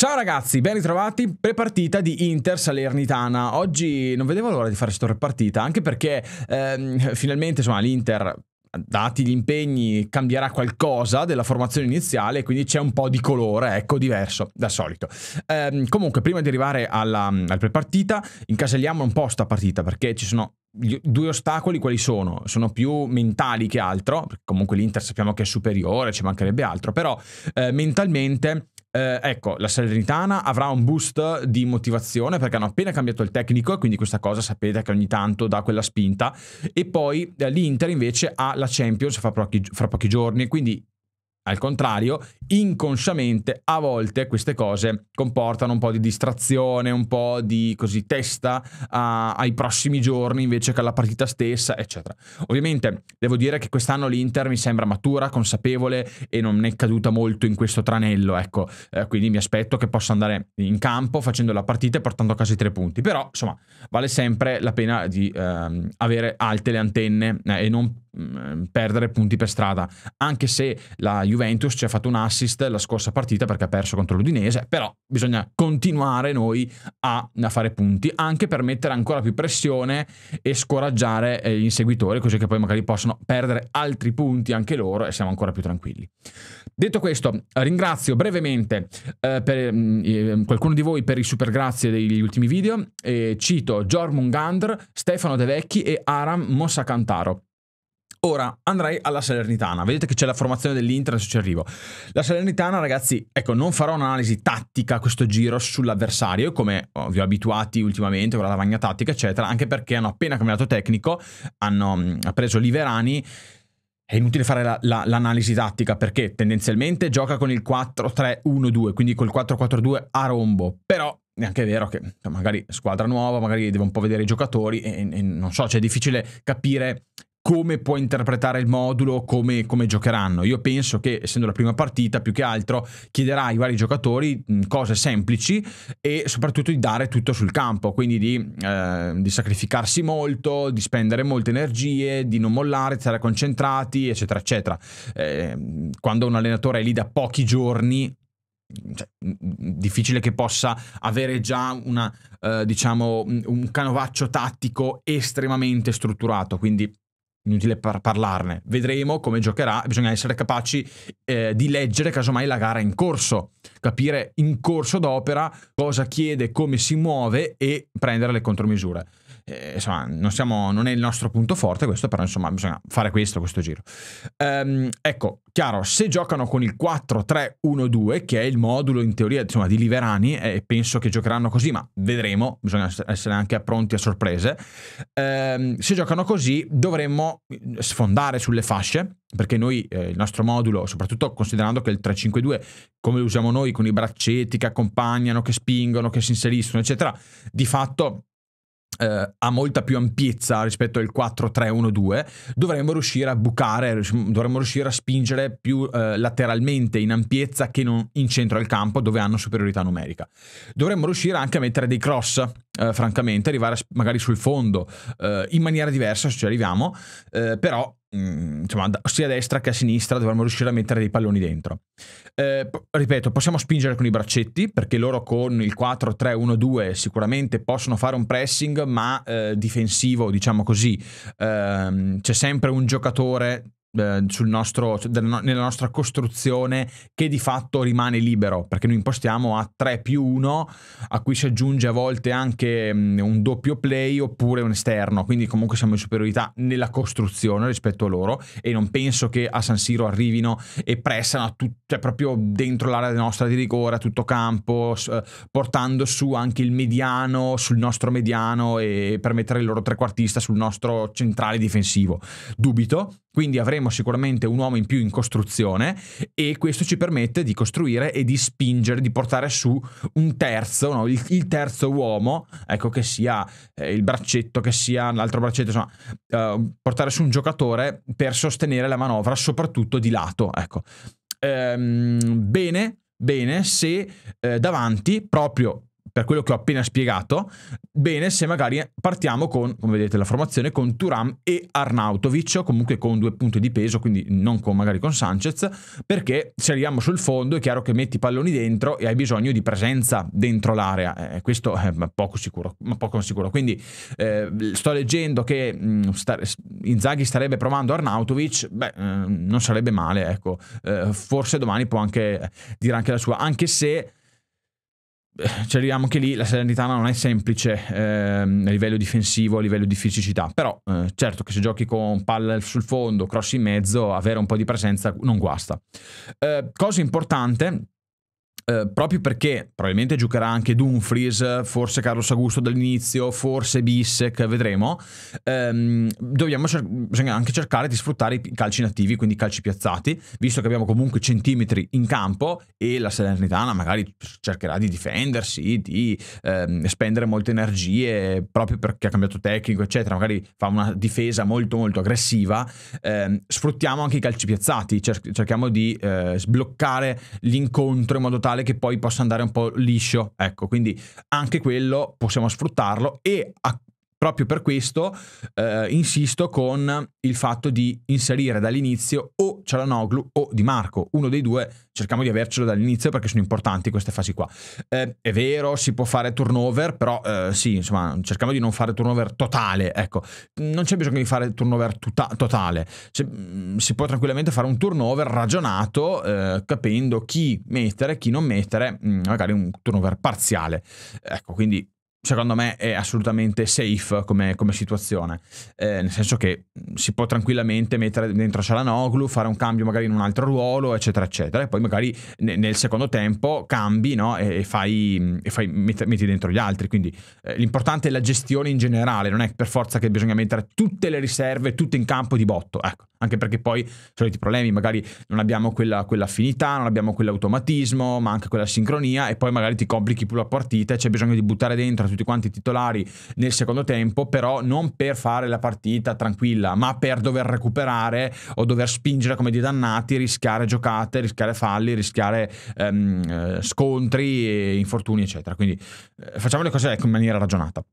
Ciao ragazzi, ben ritrovati. Prepartita di Inter Salernitana. Oggi non vedevo l'ora di fare questa partita, anche perché ehm, finalmente insomma, l'Inter dati gli impegni, cambierà qualcosa della formazione iniziale, quindi c'è un po' di colore, ecco, diverso da solito. Ehm, comunque, prima di arrivare alla, alla prepartita, incaselliamo un po' sta partita, perché ci sono gli, due ostacoli, quali sono? Sono più mentali che altro, comunque l'Inter sappiamo che è superiore, ci mancherebbe altro, però eh, mentalmente eh, ecco, la Salernitana avrà un boost di motivazione perché hanno appena cambiato il tecnico e quindi questa cosa sapete che ogni tanto dà quella spinta. E poi eh, l'Inter invece ha la Champions fra pochi, fra pochi giorni, quindi al contrario, inconsciamente a volte queste cose comportano un po' di distrazione, un po' di così testa a, ai prossimi giorni invece che alla partita stessa, eccetera. Ovviamente devo dire che quest'anno l'Inter mi sembra matura, consapevole e non è caduta molto in questo tranello, ecco, eh, quindi mi aspetto che possa andare in campo facendo la partita e portando a casa i tre punti, però insomma vale sempre la pena di ehm, avere alte le antenne eh, e non mh, mm, perdere punti per strada, anche se la Juventus Juventus ci ha fatto un assist la scorsa partita perché ha perso contro l'Udinese, però bisogna continuare noi a, a fare punti, anche per mettere ancora più pressione e scoraggiare eh, gli inseguitori, così che poi magari possono perdere altri punti anche loro e siamo ancora più tranquilli. Detto questo, ringrazio brevemente eh, per, mm, eh, qualcuno di voi per i super grazie degli ultimi video, cito Jormungandr, Stefano De Vecchi e Aram Mossacantaro. Ora andrei alla Salernitana, vedete che c'è la formazione dell'Inter, adesso ci arrivo. La Salernitana, ragazzi, ecco, non farò un'analisi tattica a questo giro sull'avversario, come vi ho abituati ultimamente con la lavagna tattica, eccetera, anche perché hanno appena cambiato tecnico, hanno mm, preso Liverani. È inutile fare la, la, l'analisi tattica perché tendenzialmente gioca con il 4-3-1-2, quindi col 4-4-2 a rombo. Però è anche vero che magari squadra nuova, magari devo un po' vedere i giocatori e, e non so, cioè è difficile capire come può interpretare il modulo, come, come, giocheranno. Io penso che, essendo la prima partita, più che altro chiederà ai vari giocatori cose semplici e soprattutto di dare tutto sul campo, quindi di, eh, di sacrificarsi molto, di spendere molte energie, di non mollare, di stare concentrati, eccetera, eccetera. Eh, quando un allenatore è lì da pochi giorni, cioè, difficile che possa avere già una, eh, diciamo, un canovaccio tattico estremamente strutturato. Quindi inutile par- parlarne. Vedremo come giocherà, bisogna essere capaci eh, di leggere casomai la gara in corso, capire in corso d'opera cosa chiede, come si muove e prendere le contromisure eh, insomma, non, siamo, non, è il nostro punto forte questo, però insomma bisogna fare questo, questo giro. Ehm, ecco, chiaro, se giocano con il 4-3-1-2, che è il modulo in teoria insomma, di Liverani, e eh, penso che giocheranno così, ma vedremo, bisogna essere anche pronti a sorprese, ehm, se giocano così dovremmo sfondare sulle fasce, perché noi eh, il nostro modulo, soprattutto considerando che il 3-5-2, come lo usiamo noi, con i braccetti che accompagnano, che spingono, che si inseriscono, eccetera, di fatto eh, ha molta più ampiezza rispetto al 4-3-1-2, dovremmo riuscire a bucare, dovremmo riuscire a spingere più eh, lateralmente in ampiezza che non in centro al campo dove hanno superiorità numerica. Dovremmo riuscire anche a mettere dei cross, eh, francamente, arrivare magari sul fondo eh, in maniera diversa se ci arriviamo, eh, però Mm, insomma, sia a destra che a sinistra dovremmo riuscire a mettere dei palloni dentro. Eh, ripeto, possiamo spingere con i braccetti perché loro con il 4-3-1-2 sicuramente possono fare un pressing, ma eh, difensivo, diciamo così, eh, c'è sempre un giocatore eh, sul nostro, nella nostra costruzione che di fatto rimane libero, perché noi impostiamo a 3 più 1, a cui si aggiunge a volte anche mm, un doppio play oppure un esterno, quindi comunque siamo in superiorità nella costruzione rispetto a loro e non penso che a San Siro arrivino e pressano tut- cioè, proprio dentro l'area nostra di rigore, a tutto campo, eh, portando su anche il mediano, sul nostro mediano e per mettere il loro trequartista sul nostro centrale difensivo. Dubito, quindi avremo avremo sicuramente un uomo in più in costruzione e questo ci permette di costruire e di spingere, di portare su un terzo, no? il, il, terzo uomo, ecco che sia eh, il braccetto, che sia l'altro braccetto, insomma, eh, portare su un giocatore per sostenere la manovra, soprattutto di lato. Ecco. Ehm, bene, bene se eh, davanti proprio per quello che ho appena spiegato, bene se magari partiamo con, come vedete la formazione, con Turam e Arnautovic, o comunque con due punti di peso, quindi non con, magari con Sanchez, perché se arriviamo sul fondo è chiaro che metti palloni dentro e hai bisogno di presenza dentro l'area, eh, questo è poco sicuro, ma poco sicuro. Quindi eh, sto leggendo che mh, mm, sta, Inzaghi starebbe provando Arnautovic, beh, eh, non sarebbe male, ecco, eh, forse domani può anche eh, dire anche la sua, anche se ci cioè, arriviamo anche lì, la Salernitana non è semplice ehm, a livello difensivo, a livello di fisicità, però eh, certo che se giochi con palla sul fondo, cross in mezzo, avere un po' di presenza non guasta. Eh, cosa importante eh, proprio perché probabilmente giocherà anche Dumfries, forse Carlos Augusto dall'inizio, forse Bissek, vedremo, ehm, dobbiamo cer- bisogna anche cercare di sfruttare i calci nativi, quindi i calci piazzati, visto che abbiamo comunque centimetri in campo e la Salernitana magari cercherà di difendersi, di ehm, spendere molte energie proprio perché ha cambiato tecnico, eccetera, magari fa una difesa molto molto aggressiva, ehm, sfruttiamo anche i calci piazzati, cer- cerchiamo di eh, sbloccare l'incontro in modo tale tale che poi possa andare un po' liscio. Ecco, quindi anche quello possiamo sfruttarlo e a Proprio per questo eh, insisto con il fatto di inserire dall'inizio o Cialanoglu o Di Marco, uno dei due, cerchiamo di avercelo dall'inizio perché sono importanti queste fasi qua. Eh, è vero, si può fare turnover, però eh, sì, insomma, cerchiamo di non fare turnover totale, ecco, non c'è bisogno di fare turnover tuta- totale, c'è, mm, si può tranquillamente fare un turnover ragionato, eh, capendo chi mettere e chi non mettere, mm, magari un turnover parziale. Ecco, quindi secondo me è assolutamente safe come, come situazione, eh, nel senso che si può tranquillamente mettere dentro Cialanoglu, fare un cambio magari in un altro ruolo, eccetera, eccetera, e poi magari ne, nel secondo tempo cambi no? e, e, fai, e fai met, metti dentro gli altri, quindi eh, l'importante è la gestione in generale, non è per forza che bisogna mettere tutte le riserve, tutte in campo di botto, ecco, anche perché poi soliti problemi, magari non abbiamo quella, quell'affinità, non abbiamo quell'automatismo, manca quella sincronia e poi magari ti complichi più la partita e c'è bisogno di buttare dentro erano tutti quanti titolari nel secondo tempo, però non per fare la partita tranquilla, ma per dover recuperare o dover spingere come dei dannati, rischiare giocate, rischiare falli, rischiare ehm, eh, scontri, infortuni, eccetera. Quindi eh, facciamo le cose in maniera ragionata.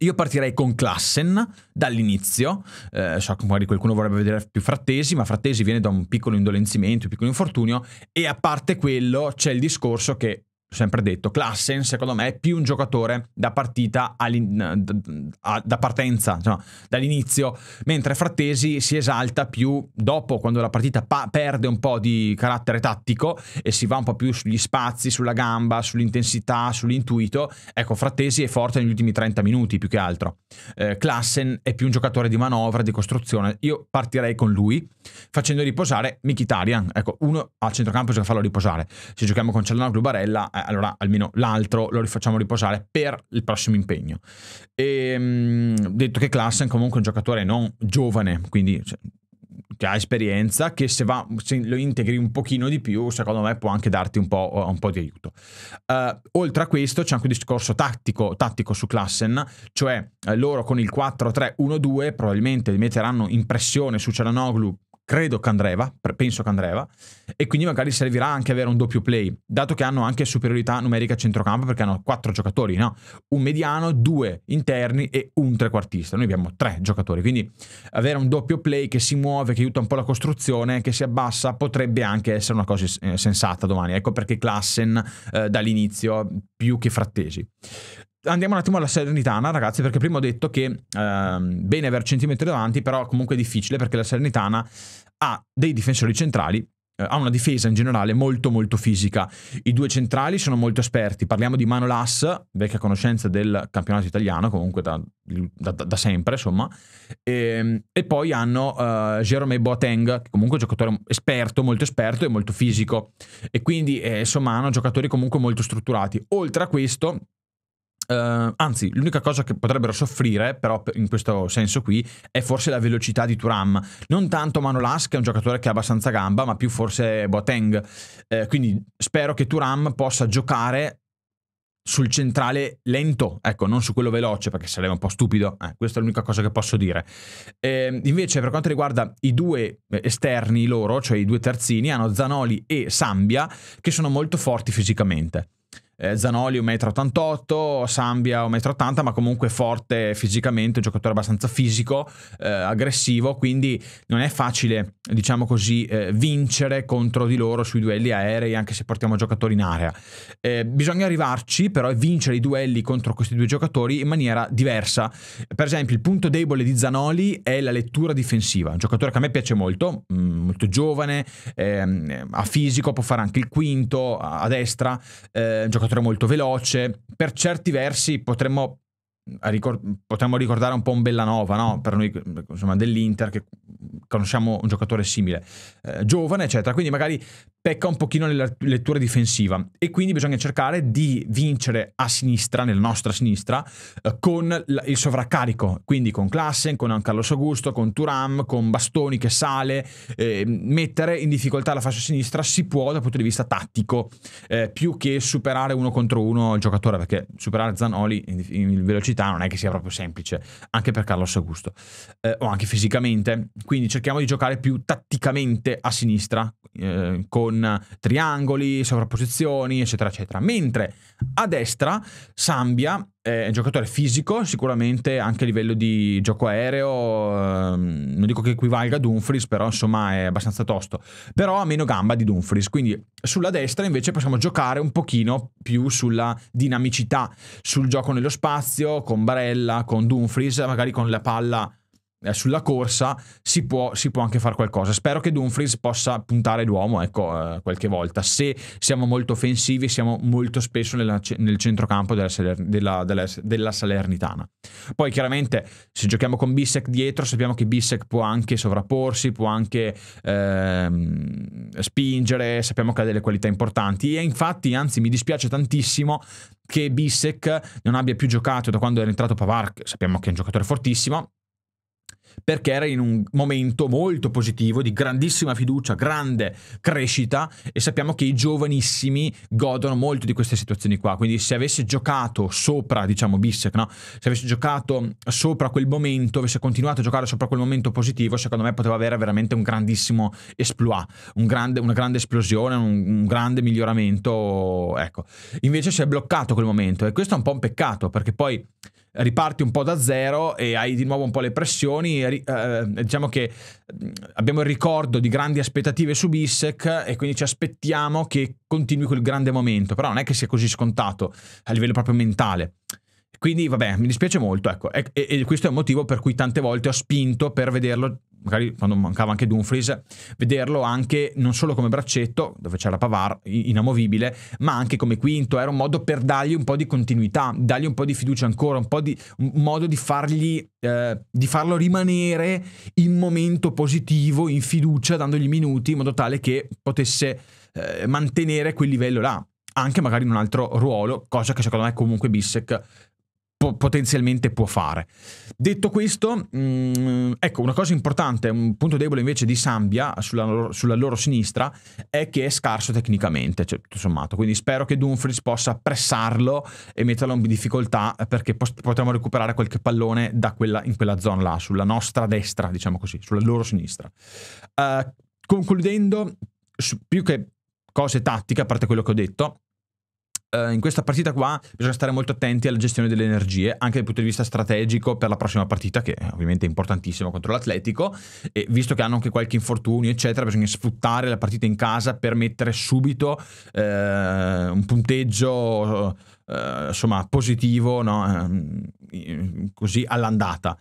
Io partirei con Klassen dall'inizio, eh, so che magari qualcuno vorrebbe vedere più Frattesi, ma Frattesi viene da un piccolo indolenzimento, un piccolo infortunio e a parte quello c'è il discorso che sempre detto, Klassen secondo me è più un giocatore da partita da partenza, insomma, dall'inizio, mentre Frattesi si esalta più dopo, quando la partita pa- perde un po' di carattere tattico e si va un po' più sugli spazi, sulla gamba, sull'intensità, sull'intuito. Ecco, Frattesi è forte negli ultimi 30 minuti più che altro. Eh, Klassen è più un giocatore di manovra, di costruzione. Io partirei con lui, facendo riposare Mkhitaryan. Ecco, uno al centrocampo bisogna farlo riposare. Se giochiamo con Cellano Clubarella eh, allora almeno l'altro lo rifacciamo riposare per il prossimo impegno. E, ehm, detto che Klassen comunque è un giocatore non giovane, quindi cioè, che ha esperienza, che se, va, se, lo integri un pochino di più, secondo me può anche darti un po', eh, un po di aiuto. Uh, oltre a questo c'è anche un discorso tattico, tattico su Klassen, cioè eh, loro con il 4-3-1-2 probabilmente metteranno in pressione su Cialanoglu credo che Andreva, penso che Andreva, e quindi magari servirà anche avere un doppio play, dato che hanno anche superiorità numerica a centrocampo perché hanno quattro giocatori, no? un mediano, due interni e un trequartista, noi abbiamo tre giocatori, quindi avere un doppio play che si muove, che aiuta un po' la costruzione, che si abbassa, potrebbe anche essere una cosa eh, sensata domani, ecco perché Klassen eh, dall'inizio più che frattesi andiamo un attimo alla Serenitana, ragazzi, perché prima ho detto che eh, bene aver centimetri davanti, però comunque è difficile perché la Serenitana ha dei difensori centrali eh, ha una difesa in generale molto molto fisica. I due centrali sono molto esperti. Parliamo di Manolas, vecchia conoscenza del campionato italiano, comunque da, da, da sempre, insomma. E, ehm, e poi hanno uh, Jerome Boateng, che comunque è un giocatore esperto, molto esperto e molto fisico. E quindi, eh, insomma, hanno giocatori comunque molto strutturati. Oltre a questo, Uh, anzi, l'unica cosa che potrebbero soffrire, però in questo senso qui, è forse la velocità di Turam. Non tanto Manolas, che è un giocatore che ha abbastanza gamba, ma più forse Boateng. Uh, quindi spero che Turam possa giocare sul centrale lento, ecco, non su quello veloce, perché sarebbe un po' stupido, eh, questa è l'unica cosa che posso dire. Eh, invece, per quanto riguarda i due eh, esterni loro, cioè i due terzini, hanno Zanoli e Sambia, che sono molto forti fisicamente eh, Zanoli 1,88 m, Sambia 1,80 m, ma comunque forte fisicamente, un giocatore abbastanza fisico, eh, aggressivo, quindi non è facile, diciamo così, eh, vincere contro di loro sui duelli aerei, anche se portiamo giocatori in area. Eh, bisogna arrivarci però e vincere i duelli contro questi due giocatori in maniera diversa. Per esempio, il punto debole di Zanoli è la lettura difensiva, un giocatore che a me piace molto, mh, mm, molto giovane, ehm, ha fisico, può fare anche il quinto a, a destra, eh, giocatore giocatore molto veloce. Per certi versi potremmo, ricor- potremmo ricordare un po' un Bellanova, no? Per noi, insomma, dell'Inter, che conosciamo un giocatore simile, eh, giovane, eccetera. Quindi magari pecca un pochino nella lettura difensiva e quindi bisogna cercare di vincere a sinistra, nella nostra sinistra, eh, con il sovraccarico, quindi con Klassen, con Carlos Augusto, con Turam, con Bastoni che sale, eh, mettere in difficoltà la fascia sinistra si può dal punto di vista tattico, eh, più che superare uno contro uno il giocatore, perché superare Zanoli in, in velocità non è che sia proprio semplice, anche per Carlos Augusto, eh, o anche fisicamente, quindi cerchiamo di giocare più tatticamente a sinistra, eh, con con triangoli, sovrapposizioni, eccetera, eccetera. Mentre a destra Sambia è un giocatore fisico, sicuramente anche a livello di gioco aereo, ehm, non dico che equivalga a Dumfries, però insomma è abbastanza tosto. Però ha meno gamba di Dumfries, quindi sulla destra invece possiamo giocare un pochino più sulla dinamicità, sul gioco nello spazio, con Barella, con Dumfries, magari con la palla eh, sulla corsa si può, si può, anche fare qualcosa. Spero che Dumfries possa puntare l'uomo ecco, eh, qualche volta. Se siamo molto offensivi, siamo molto spesso nella, nel centrocampo della, della, della, della, Salernitana. Poi chiaramente se giochiamo con Bissek dietro, sappiamo che Bissek può anche sovrapporsi, può anche ehm, spingere, sappiamo che ha delle qualità importanti. E infatti, anzi, mi dispiace tantissimo che Bissek non abbia più giocato da quando è entrato Pavar, sappiamo che è un giocatore fortissimo perché era in un momento molto positivo, di grandissima fiducia, grande crescita e sappiamo che i giovanissimi godono molto di queste situazioni qua. Quindi se avesse giocato sopra, diciamo Bissec, no? se avesse giocato sopra quel momento, avesse continuato a giocare sopra quel momento positivo, secondo me poteva avere veramente un grandissimo esploit, un grande, una grande esplosione, un, un grande miglioramento. Ecco. Invece si è bloccato quel momento e questo è un po' un peccato perché poi riparti un po' da zero e hai di nuovo un po' le pressioni. Eh, diciamo che mm, abbiamo il ricordo di grandi aspettative su Bissec e quindi ci aspettiamo che continui quel grande momento, però non è che sia così scontato a livello proprio mentale. Quindi, vabbè, mi dispiace molto, ecco. E, e, e, questo è il motivo per cui tante volte ho spinto per vederlo, magari quando mancava anche Dumfries, vederlo anche non solo come braccetto, dove c'era Pavar, inamovibile, ma anche come quinto. Era un modo per dargli un po' di continuità, dargli un po' di fiducia ancora, un, po di, un modo di, fargli, eh, di farlo rimanere in momento positivo, in fiducia, dandogli minuti, in modo tale che potesse eh, mantenere quel livello là anche magari in un altro ruolo, cosa che secondo me comunque Bissek po- potenzialmente può fare. Detto questo, mh, mm, ecco, una cosa importante, un punto debole invece di Sambia sulla loro, sulla loro sinistra è che è scarso tecnicamente, cioè, tutto sommato. Quindi spero che Dumfries possa pressarlo e metterlo in difficoltà perché pot- potremo recuperare qualche pallone quella, in quella zona là, sulla nostra destra, diciamo così, sulla loro sinistra. Uh, concludendo, su, più che cose tattiche, a parte quello che ho detto, eh, in questa partita qua bisogna stare molto attenti alla gestione delle energie, anche dal punto di vista strategico per la prossima partita, che ovviamente è importantissima contro l'Atletico, e visto che hanno anche qualche infortunio, eccetera, bisogna sfruttare la partita in casa per mettere subito eh, un punteggio... Eh, insomma, positivo no? Ehm, così all'andata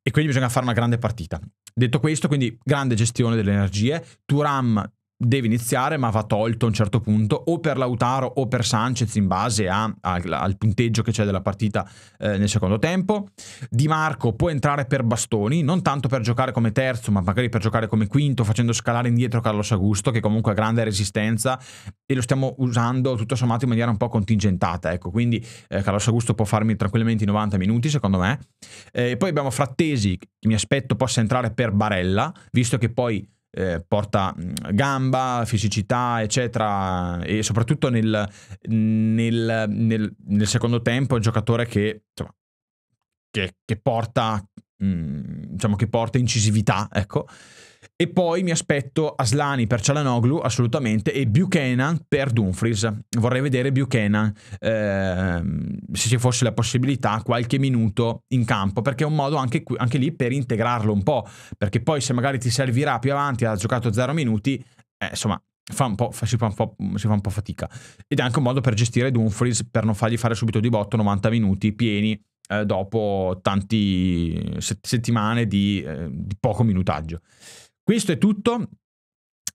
e quindi bisogna fare una grande partita. Detto questo, quindi grande gestione delle energie. Turam deve iniziare, ma va tolto a un certo punto, o per Lautaro o per Sanchez in base a, a, al punteggio che c'è della partita eh, nel secondo tempo. Di Marco può entrare per bastoni, non tanto per giocare come terzo, ma magari per giocare come quinto, facendo scalare indietro Carlos Augusto, che comunque ha grande resistenza e lo stiamo usando tutto sommato in maniera un po' contingentata. Ecco, quindi eh, Carlos Augusto può farmi tranquillamente i 90 minuti, secondo me. Eh, poi abbiamo Frattesi, che mi aspetto possa entrare per Barella, visto che poi eh, porta mm, gamba, fisicità, eccetera, e soprattutto nel, nel, nel, nel secondo tempo è un giocatore che, insomma, che, che porta Mm, diciamo che porta incisività, ecco. E poi mi aspetto Aslani per Cialanoglu, assolutamente, e Buchanan per Dumfries. Vorrei vedere Buchanan, ehm, se ci fosse la possibilità, qualche minuto in campo, perché è un modo anche, anche, lì per integrarlo un po', perché poi se magari ti servirà più avanti, ha giocato zero minuti, eh, insomma, fa fa, si, fa si, fa un po', fatica. Ed è anche un modo per gestire Dumfries, per non fargli fare subito di botto 90 minuti pieni eh, dopo tante set- settimane di, eh, di poco minutaggio. Questo è tutto.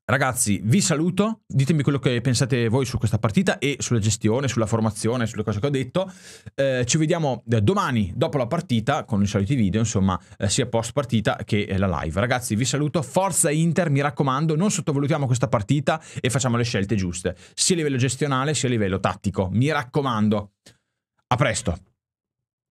Ragazzi, vi saluto, ditemi quello che pensate voi su questa partita e sulla gestione, sulla formazione, sulle cose che ho detto. Eh, ci vediamo eh, domani dopo la partita con i soliti video, insomma, eh, sia post partita che eh, la live. Ragazzi, vi saluto, forza Inter, mi raccomando, non sottovalutiamo questa partita e facciamo le scelte giuste, sia a livello gestionale sia a livello tattico. Mi raccomando. A presto.